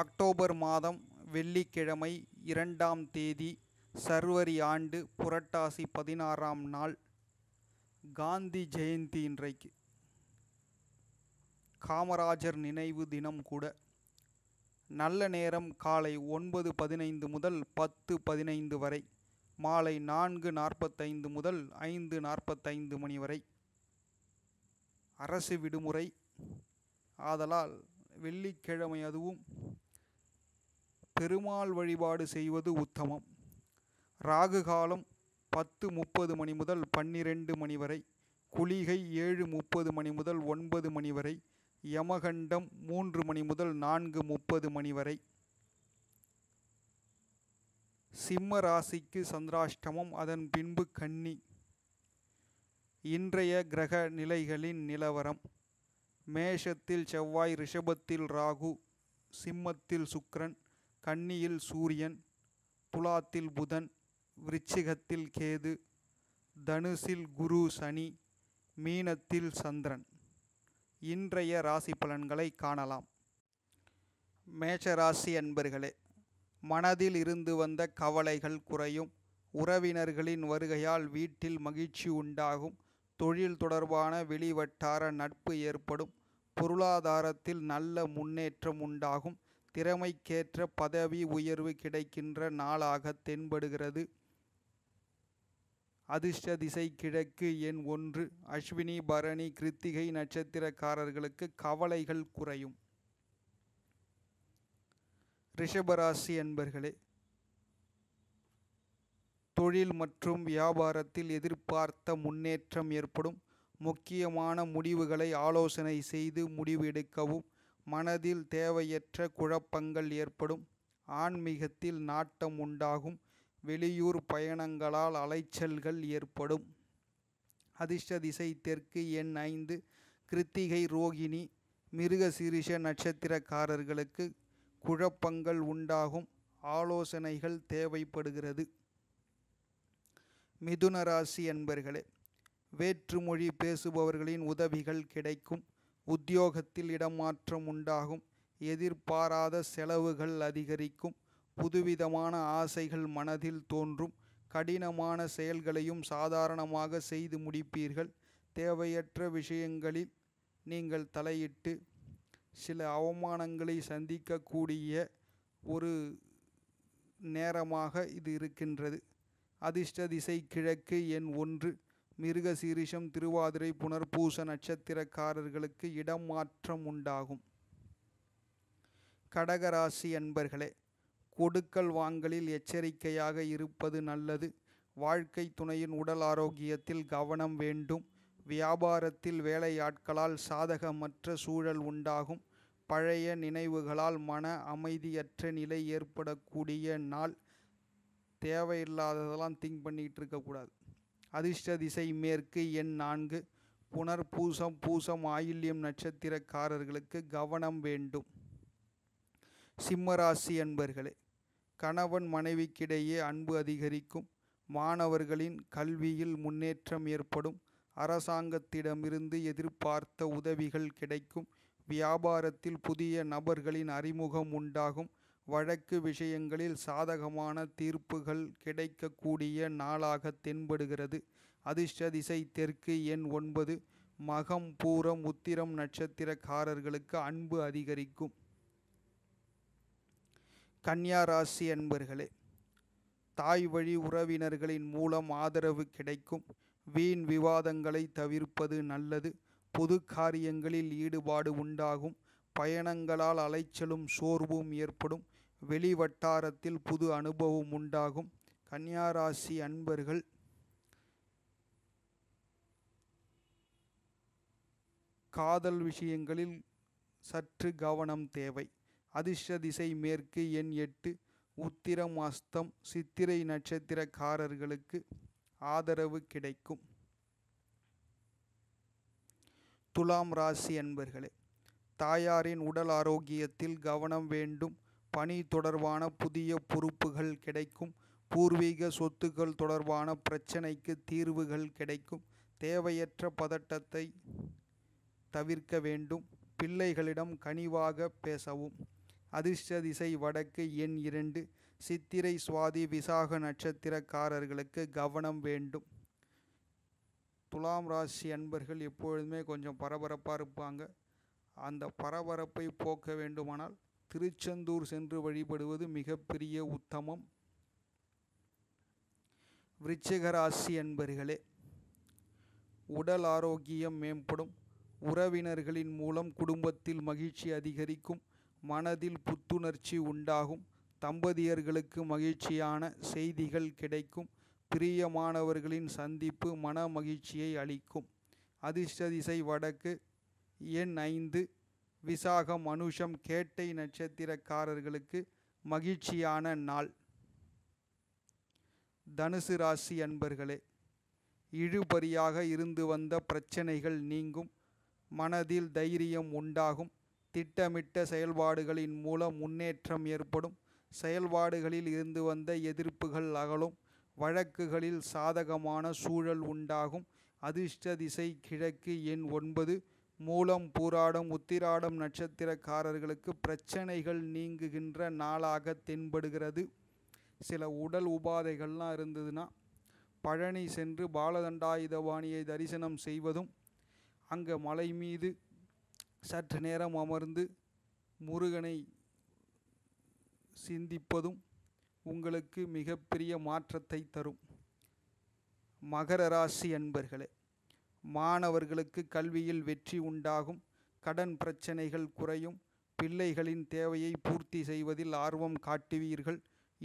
October மாதம் வெள்ளிக்கிழமை இரண்டாம் தேதி சர்வரி ஆண்டு புரட்டாசி பதினாறாம் நாள் காந்தி ஜெயந்தி இன்றைக்கு காமராஜர் நினைவு தினம் கூட நல்ல நேரம் காலை ஒன்பது பதினைந்து முதல் பத்து பதினைந்து வரை மாலை நான்கு நாற்பத்தைந்து முதல் ஐந்து நாற்பத்தைந்து மணி வரை அரசு விடுமுறை ஆதலால் வெள்ளிக்கிழமை அதுவும் பெருமாள் வழிபாடு செய்வது உத்தமம் ராகு காலம் பத்து முப்பது மணி முதல் பன்னிரெண்டு மணி வரை குளிகை ஏழு முப்பது மணி முதல் ஒன்பது மணி வரை யமகண்டம் மூன்று மணி முதல் நான்கு முப்பது மணி வரை சிம்ம ராசிக்கு சந்திராஷ்டமம் அதன் பின்பு கன்னி இன்றைய கிரக நிலைகளின் நிலவரம் மேஷத்தில் செவ்வாய் ரிஷபத்தில் ராகு சிம்மத்தில் சுக்கரன் கன்னியில் சூரியன் துலாத்தில் புதன் விருச்சிகத்தில் கேது தனுசில் குரு சனி மீனத்தில் சந்திரன் இன்றைய ராசி பலன்களை காணலாம் மேஷராசி அன்பர்களே மனதில் இருந்து வந்த கவலைகள் குறையும் உறவினர்களின் வருகையால் வீட்டில் மகிழ்ச்சி உண்டாகும் தொழில் தொடர்பான வெளிவட்டார நட்பு ஏற்படும் பொருளாதாரத்தில் நல்ல முன்னேற்றம் உண்டாகும் திறமைக்கேற்ற பதவி உயர்வு கிடைக்கின்ற நாளாக தென்படுகிறது அதிர்ஷ்ட திசை கிழக்கு எண் ஒன்று அஸ்வினி பரணி கிருத்திகை நட்சத்திரக்காரர்களுக்கு கவலைகள் குறையும் ரிஷபராசி என்பர்களே தொழில் மற்றும் வியாபாரத்தில் எதிர்பார்த்த முன்னேற்றம் ஏற்படும் முக்கியமான முடிவுகளை ஆலோசனை செய்து முடிவு எடுக்கவும் மனதில் தேவையற்ற குழப்பங்கள் ஏற்படும் ஆன்மீகத்தில் நாட்டம் உண்டாகும் வெளியூர் பயணங்களால் அலைச்சல்கள் ஏற்படும் அதிர்ஷ்ட திசை தெற்கு எண் ஐந்து கிருத்திகை ரோகிணி மிருகசீரிஷ நட்சத்திரக்காரர்களுக்கு குழப்பங்கள் உண்டாகும் ஆலோசனைகள் தேவைப்படுகிறது மிதுன ராசி என்பர்களே வேற்றுமொழி பேசுபவர்களின் உதவிகள் கிடைக்கும் உத்தியோகத்தில் இடமாற்றம் உண்டாகும் எதிர்பாராத செலவுகள் அதிகரிக்கும் புதுவிதமான ஆசைகள் மனதில் தோன்றும் கடினமான செயல்களையும் சாதாரணமாக செய்து முடிப்பீர்கள் தேவையற்ற விஷயங்களில் நீங்கள் தலையிட்டு சில அவமானங்களை சந்திக்கக்கூடிய ஒரு நேரமாக இது இருக்கின்றது அதிர்ஷ்ட திசை கிழக்கு எண் ஒன்று மிருக சீரிஷம் திருவாதிரை புனர்பூச நட்சத்திரக்காரர்களுக்கு இடம் மாற்றம் உண்டாகும் கடகராசி அன்பர்களே கொடுக்கல் வாங்கலில் எச்சரிக்கையாக இருப்பது நல்லது வாழ்க்கை துணையின் உடல் ஆரோக்கியத்தில் கவனம் வேண்டும் வியாபாரத்தில் வேலையாட்களால் சாதகமற்ற சூழல் உண்டாகும் பழைய நினைவுகளால் மன அமைதியற்ற நிலை ஏற்படக்கூடிய நாள் தேவையில்லாததெல்லாம் திங்க் பண்ணிகிட்டு இருக்கக்கூடாது அதிர்ஷ்ட திசை மேற்கு எண் நான்கு புனர் பூசம் பூசம் ஆயில்யம் நட்சத்திரக்காரர்களுக்கு கவனம் வேண்டும் சிம்மராசி அன்பர்களே கணவன் மனைவிக்கிடையே அன்பு அதிகரிக்கும் மாணவர்களின் கல்வியில் முன்னேற்றம் ஏற்படும் அரசாங்கத்திடமிருந்து எதிர்பார்த்த உதவிகள் கிடைக்கும் வியாபாரத்தில் புதிய நபர்களின் அறிமுகம் உண்டாகும் வழக்கு விஷயங்களில் சாதகமான தீர்ப்புகள் கிடைக்கக்கூடிய நாளாக தென்படுகிறது அதிர்ஷ்டதிசை தெற்கு எண் ஒன்பது மகம் பூரம் உத்திரம் நட்சத்திரக்காரர்களுக்கு அன்பு அதிகரிக்கும் கன்யா ராசி அன்பர்களே தாய் வழி உறவினர்களின் மூலம் ஆதரவு கிடைக்கும் வீண் விவாதங்களை தவிர்ப்பது நல்லது பொது காரியங்களில் ஈடுபாடு உண்டாகும் பயணங்களால் அலைச்சலும் சோர்வும் ஏற்படும் வெளிவட்டாரத்தில் புது அனுபவம் உண்டாகும் கன்னியாராசி அன்பர்கள் காதல் விஷயங்களில் சற்று கவனம் தேவை அதிர்ஷ்ட திசை மேற்கு எண் எட்டு உத்திரம் அஸ்தம் சித்திரை நட்சத்திரக்காரர்களுக்கு ஆதரவு கிடைக்கும் துலாம் ராசி அன்பர்களே தாயாரின் உடல் ஆரோக்கியத்தில் கவனம் வேண்டும் பணி தொடர்பான புதிய பொறுப்புகள் கிடைக்கும் பூர்வீக சொத்துக்கள் தொடர்பான பிரச்சனைக்கு தீர்வுகள் கிடைக்கும் தேவையற்ற பதட்டத்தை தவிர்க்க வேண்டும் பிள்ளைகளிடம் கனிவாக பேசவும் அதிர்ஷ்ட திசை வடக்கு எண் இரண்டு சித்திரை சுவாதி விசாக நட்சத்திரக்காரர்களுக்கு கவனம் வேண்டும் துலாம் ராசி அன்பர்கள் எப்பொழுதுமே கொஞ்சம் பரபரப்பாக இருப்பாங்க அந்த பரபரப்பை போக்க வேண்டுமானால் திருச்செந்தூர் சென்று வழிபடுவது மிகப்பெரிய உத்தமம் விருச்சிகராசி என்பர்களே உடல் ஆரோக்கியம் மேம்படும் உறவினர்களின் மூலம் குடும்பத்தில் மகிழ்ச்சி அதிகரிக்கும் மனதில் புத்துணர்ச்சி உண்டாகும் தம்பதியர்களுக்கு மகிழ்ச்சியான செய்திகள் கிடைக்கும் பிரியமானவர்களின் சந்திப்பு மன மகிழ்ச்சியை அளிக்கும் அதிர்ஷ்ட திசை வடக்கு எண் ஐந்து விசாகம் அனுஷம் கேட்டை நட்சத்திரக்காரர்களுக்கு மகிழ்ச்சியான நாள் தனுசு ராசி அன்பர்களே இழுபறியாக இருந்து வந்த பிரச்சனைகள் நீங்கும் மனதில் தைரியம் உண்டாகும் திட்டமிட்ட செயல்பாடுகளின் மூலம் முன்னேற்றம் ஏற்படும் செயல்பாடுகளில் இருந்து வந்த எதிர்ப்புகள் அகலும் வழக்குகளில் சாதகமான சூழல் உண்டாகும் அதிர்ஷ்ட திசை கிழக்கு எண் ஒன்பது மூலம் பூராடம் உத்திராடம் நட்சத்திரக்காரர்களுக்கு பிரச்சனைகள் நீங்குகின்ற நாளாக தென்படுகிறது சில உடல் உபாதைகள்லாம் இருந்ததுன்னா பழனி சென்று பாலதண்டாயுதவாணியை தரிசனம் செய்வதும் அங்கே மலை மீது சற்று நேரம் அமர்ந்து முருகனை சிந்திப்பதும் உங்களுக்கு மிகப்பெரிய மாற்றத்தை தரும் மகர ராசி அன்பர்களே மாணவர்களுக்கு கல்வியில் வெற்றி உண்டாகும் கடன் பிரச்சனைகள் குறையும் பிள்ளைகளின் தேவையை பூர்த்தி செய்வதில் ஆர்வம் காட்டுவீர்கள்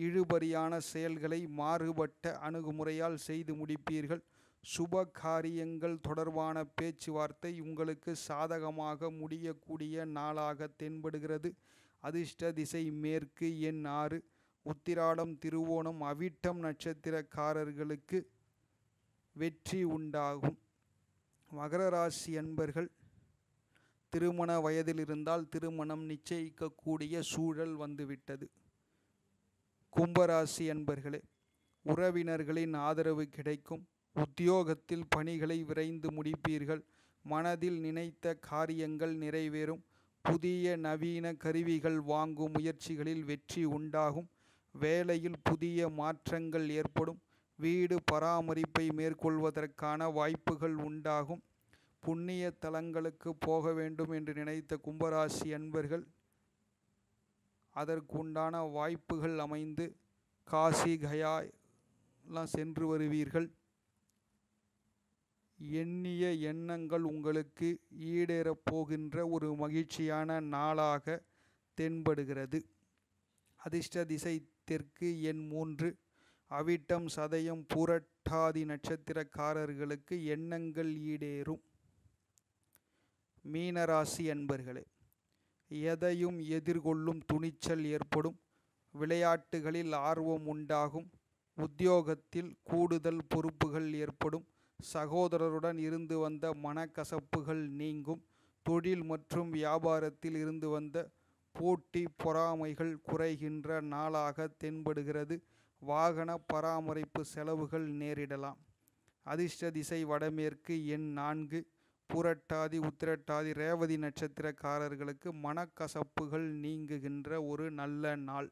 இழுபறியான செயல்களை மாறுபட்ட அணுகுமுறையால் செய்து முடிப்பீர்கள் சுப காரியங்கள் தொடர்பான பேச்சுவார்த்தை உங்களுக்கு சாதகமாக முடியக்கூடிய நாளாக தென்படுகிறது அதிர்ஷ்ட திசை மேற்கு என் ஆறு உத்திராடம் திருவோணம் அவிட்டம் நட்சத்திரக்காரர்களுக்கு வெற்றி உண்டாகும் மகர ராசி அன்பர்கள் திருமண வயதில் இருந்தால் திருமணம் நிச்சயிக்கக்கூடிய சூழல் வந்துவிட்டது கும்பராசி அன்பர்களே உறவினர்களின் ஆதரவு கிடைக்கும் உத்தியோகத்தில் பணிகளை விரைந்து முடிப்பீர்கள் மனதில் நினைத்த காரியங்கள் நிறைவேறும் புதிய நவீன கருவிகள் வாங்கும் முயற்சிகளில் வெற்றி உண்டாகும் வேலையில் புதிய மாற்றங்கள் ஏற்படும் வீடு பராமரிப்பை மேற்கொள்வதற்கான வாய்ப்புகள் உண்டாகும் புண்ணிய தலங்களுக்கு போக வேண்டும் என்று நினைத்த கும்பராசி அன்பர்கள் அதற்குண்டான வாய்ப்புகள் அமைந்து காசி கயா எல்லாம் சென்று வருவீர்கள் எண்ணிய எண்ணங்கள் உங்களுக்கு ஈடேறப் போகின்ற ஒரு மகிழ்ச்சியான நாளாக தென்படுகிறது அதிர்ஷ்ட திசை தெற்கு எண் மூன்று அவிட்டம் சதயம் புரட்டாதி நட்சத்திரக்காரர்களுக்கு எண்ணங்கள் ஈடேறும் மீனராசி அன்பர்களே எதையும் எதிர்கொள்ளும் துணிச்சல் ஏற்படும் விளையாட்டுகளில் ஆர்வம் உண்டாகும் உத்தியோகத்தில் கூடுதல் பொறுப்புகள் ஏற்படும் சகோதரருடன் இருந்து வந்த மனக்கசப்புகள் நீங்கும் தொழில் மற்றும் வியாபாரத்தில் இருந்து வந்த போட்டி பொறாமைகள் குறைகின்ற நாளாக தென்படுகிறது வாகன பராமரிப்பு செலவுகள் நேரிடலாம் அதிர்ஷ்ட திசை வடமேற்கு எண் நான்கு புரட்டாதி உத்திரட்டாதி ரேவதி நட்சத்திரக்காரர்களுக்கு மனக்கசப்புகள் நீங்குகின்ற ஒரு நல்ல நாள்